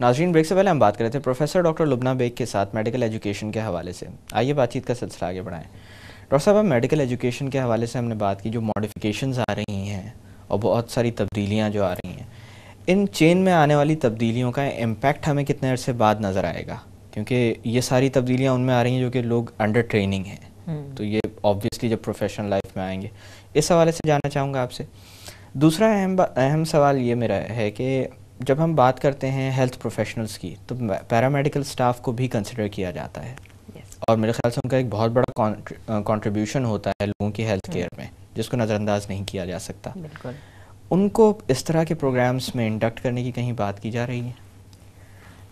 नाजरीन ब्रेक से पहले हम बात कर रहे थे प्रोफेसर डॉक्टर लुबना बेग के साथ मेडिकल एजुकेशन के हवाले से आइए बातचीत का सिलसिला आगे बढ़ाएं डॉक्टर साहब मेडिकल एजुकेशन के हवाले से हमने बात की जो मॉडिफिकेशन आ रही हैं और बहुत सारी तब्दीलियाँ जो आ रही हैं इन चेन में आने वाली तब्दीलियों का इम्पैक्ट हमें कितने अरसे बाद नज़र आएगा क्योंकि ये सारी तब्दीलियाँ उनमें आ रही हैं जो कि लोग अंडर ट्रेनिंग हैं हम्म। तो ये ऑब्वियसली जब प्रोफेशनल लाइफ में आएंगे इस हवाले से जानना चाहूँगा आपसे दूसरा अहम अहम सवाल ये मेरा है कि जब हम बात करते हैं हेल्थ प्रोफेशनल्स की तो पैरामेडिकल स्टाफ को भी कंसिडर किया जाता है yes. और मेरे ख्याल से उनका एक बहुत बड़ा कॉन्ट्रीब्यूशन होता है लोगों की हेल्थ हम्म। केयर में जिसको नज़रअंदाज नहीं किया जा सकता बिल्कुल उनको इस तरह के प्रोग्राम्स में इंडक्ट करने की कहीं बात की जा रही है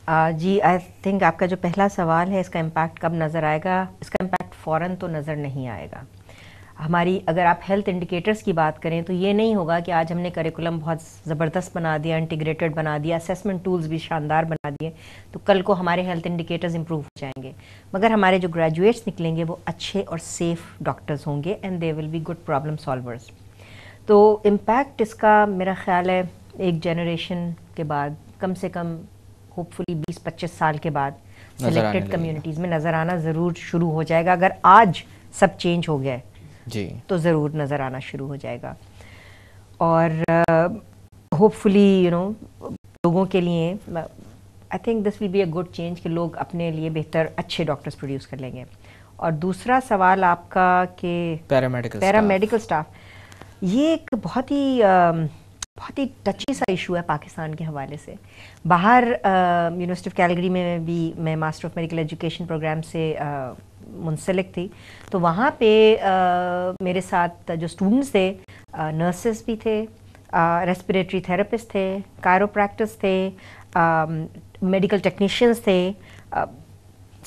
आ, जी आई थिंक आपका जो पहला सवाल है इसका इम्पैक्ट कब नज़र आएगा इसका इम्पैक्ट फ़ौरन तो नज़र नहीं आएगा हमारी अगर आप हेल्थ इंडिकेटर्स की बात करें तो ये नहीं होगा कि आज हमने करिकुलम बहुत ज़बरदस्त बना दिया इंटीग्रेटेड बना दिया असेसमेंट टूल्स भी शानदार बना दिए तो कल को हमारे हेल्थ इंडिकेटर्स इंप्रूव हो जाएंगे मगर हमारे जो ग्रेजुएट्स निकलेंगे वो अच्छे और सेफ डॉक्टर्स होंगे and they will be good problem solvers तो इम्पैक्ट इसका मेरा ख्याल है एक जनरेशन के बाद कम से कम होपफुली बीस पच्चीस साल के बाद सिलेक्टेड कम्युनिटीज़ में नज़र आना ज़रूर शुरू हो जाएगा अगर आज सब चेंज हो गया है जी तो ज़रूर नज़र आना शुरू हो जाएगा और होपफुली यू नो लोगों के लिए I think this will be a good change कि लोग अपने लिए बेहतर अच्छे डॉक्टर्स प्रोड्यूस कर लेंगे और दूसरा सवाल आपका कि पैरामेडिकल पैरामेडिकल स्टाफ ये एक बहुत ही um, बहुत ही टची सा इशू है पाकिस्तान के हवाले से बाहर यूनिवर्सिटी ऑफ कैलगरी में भी मैं master of medical education program से uh, मुंसलिक थी तो वहाँ पे आ, मेरे साथ जो स्टूडेंट्स थे नर्सेस भी थे रेस्पिरेटरी थेरेपिस्ट थे कायरोप्रैक्टिस थे मेडिकल टेक्नीशियंस थे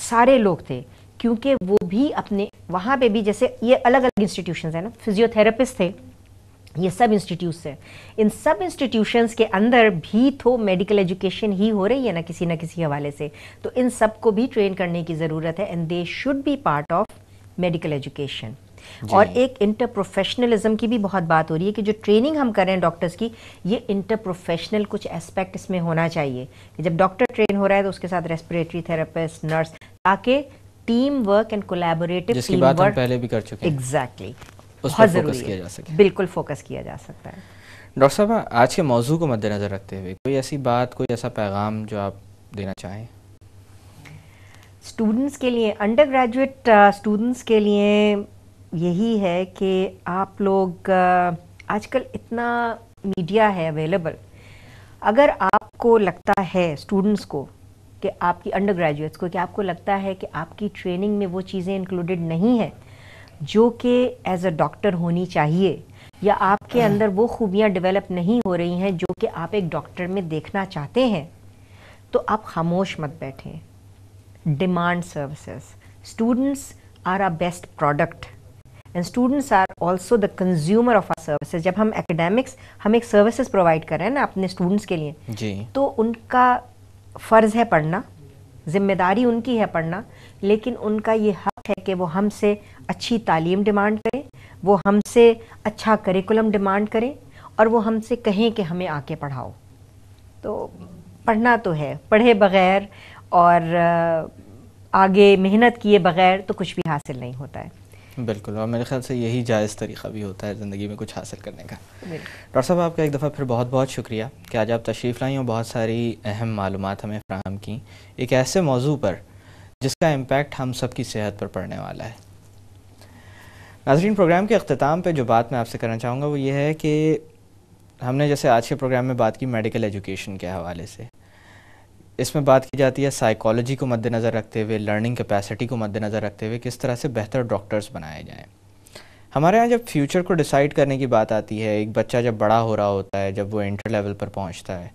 सारे लोग थे क्योंकि वो भी अपने वहाँ पे भी जैसे ये अलग अलग इंस्टीट्यूशंस हैं ना फिजियोथेरेपिस्ट थे ये सब इंस्टीट्यूट्स हैं इन सब इंस्टीट्यूशंस के अंदर भी तो मेडिकल एजुकेशन ही हो रही है ना किसी ना किसी हवाले से तो इन सब को भी ट्रेन करने की ज़रूरत है and they should be part of medical education और एक इंटर प्रोफेशनलिज्म की भी बहुत बात हो रही है कि जो ट्रेनिंग हम कर रहे हैं डॉक्टर्स की ये इंटर प्रोफेशनल कुछ एस्पेक्ट इसमें होना चाहिए कि जब डॉक्टर ट्रेन हो रहा है तो उसके साथ रेस्पिरेटरी थेरेपिस्ट नर्स ताकि team work and collaborative team work पहले भी कर चुके हैं एग्जैक्टली exactly. किया जा सके बिल्कुल फोकस किया जा सकता है डॉक्टर साहब आज के मौजू को मद्देनज़र रखते हुए कोई ऐसी बात कोई ऐसा पैगाम जो आप देना चाहें स्टूडेंट्स के लिए अंडर ग्रेजुएट स्टूडेंट्स के लिए यही है कि आप लोग uh, आजकल इतना मीडिया है अवेलेबल अगर आपको लगता है स्टूडेंट्स को कि आपकी अंडर ग्रेजुएट्स को कि आपको लगता है कि आपकी ट्रेनिंग में वो चीज़ें इंक्लूडेड नहीं है जो कि एज अ डॉक्टर होनी चाहिए या आपके हाँ। अंदर वो खूबियाँ डेवलप नहीं हो रही हैं जो कि आप एक डॉक्टर में देखना चाहते हैं तो आप खामोश मत बैठें demand services students are a best product and students are also the consumer of our services जब हम एकेडमिक्स हम एक सर्विसेज प्रोवाइड कर रहे हैं ना अपने स्टूडेंट्स के लिए जी. तो उनका फ़र्ज़ है पढ़ना जिम्मेदारी उनकी है पढ़ना लेकिन उनका ये है कि वो हमसे अच्छी तालीम डिमांड करें वो हमसे अच्छा करिकुलम डिमांड करें और वो हमसे कहें कि हमें आके पढ़ाओ तो पढ़ना तो है पढ़े बगैर और आगे मेहनत किए बगैर तो कुछ भी हासिल नहीं होता है बिल्कुल और मेरे ख्याल से यही जायज़ तरीक़ा भी होता है ज़िंदगी में कुछ हासिल करने का डॉक्टर साहब आपका एक दफ़ा फिर बहुत बहुत शुक्रिया कि आज आप तशरीफ़ लाई और बहुत सारी अहम मालूम हमें फ़राहम की एक ऐसे मौजू पर जिसका इम्पैक्ट हम सब की सेहत पर पड़ने वाला है नाजरीन प्रोग्राम के अख्ताम पर जो बात मैं आपसे करना चाहूँगा वो ये है कि हमने जैसे आज के प्रोग्राम में बात की मेडिकल एजुकेशन के हवाले से इसमें बात की जाती है साइकोलॉजी को मद्देनज़र रखते हुए लर्निंग कैपेसिटी को मद्देनज़र रखते हुए किस तरह से बेहतर डॉक्टर्स बनाए जाएँ हमारे यहाँ जब फ्यूचर को डिसाइड करने की बात आती है एक बच्चा जब बड़ा हो रहा होता है जब वो इंटर लेवल पर पहुँचता है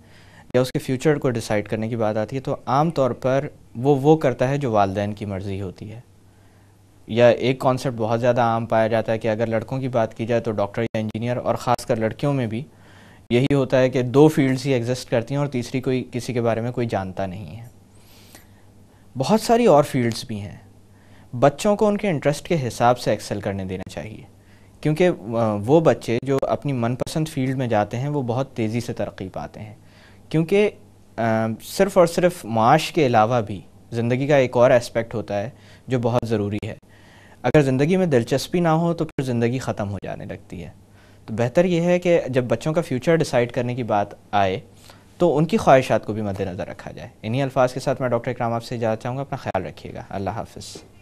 या उसके फ्यूचर को डिसाइड करने की बात आती है तो आम तौर पर वो वो करता है जो वालदेन की मर्ज़ी होती है या एक कॉन्सेप्ट बहुत ज़्यादा आम पाया जाता है कि अगर लड़कों की बात की जाए तो डॉक्टर या इंजीनियर और ख़ासकर लड़कियों में भी यही होता है कि दो फील्ड्स ही एग्जिस्ट करती हैं और तीसरी कोई किसी के बारे में कोई जानता नहीं है बहुत सारी और फील्ड्स भी हैं बच्चों को उनके इंटरेस्ट के हिसाब से एक्सेल करने देना चाहिए क्योंकि वो बच्चे जो अपनी मनपसंद फील्ड में जाते हैं वो बहुत तेज़ी से तरक्की पाते हैं क्योंकि सिर्फ़ और सिर्फ माश के अलावा भी ज़िंदगी का एक और एस्पेक्ट होता है जो बहुत ज़रूरी है अगर ज़िंदगी में दिलचस्पी ना हो तो फिर ज़िंदगी ख़त्म हो जाने लगती है तो बेहतर यह है कि जब बच्चों का फ्यूचर डिसाइड करने की बात आए तो उनकी ख्वाहिशात को भी मद्देनज़र रखा जाए इन्हीं अल्फाज के साथ मैं डॉक्टर इकराम आपसे जाना चाहूँगा अपना ख्याल रखिएगा अल्लाह हाफिज़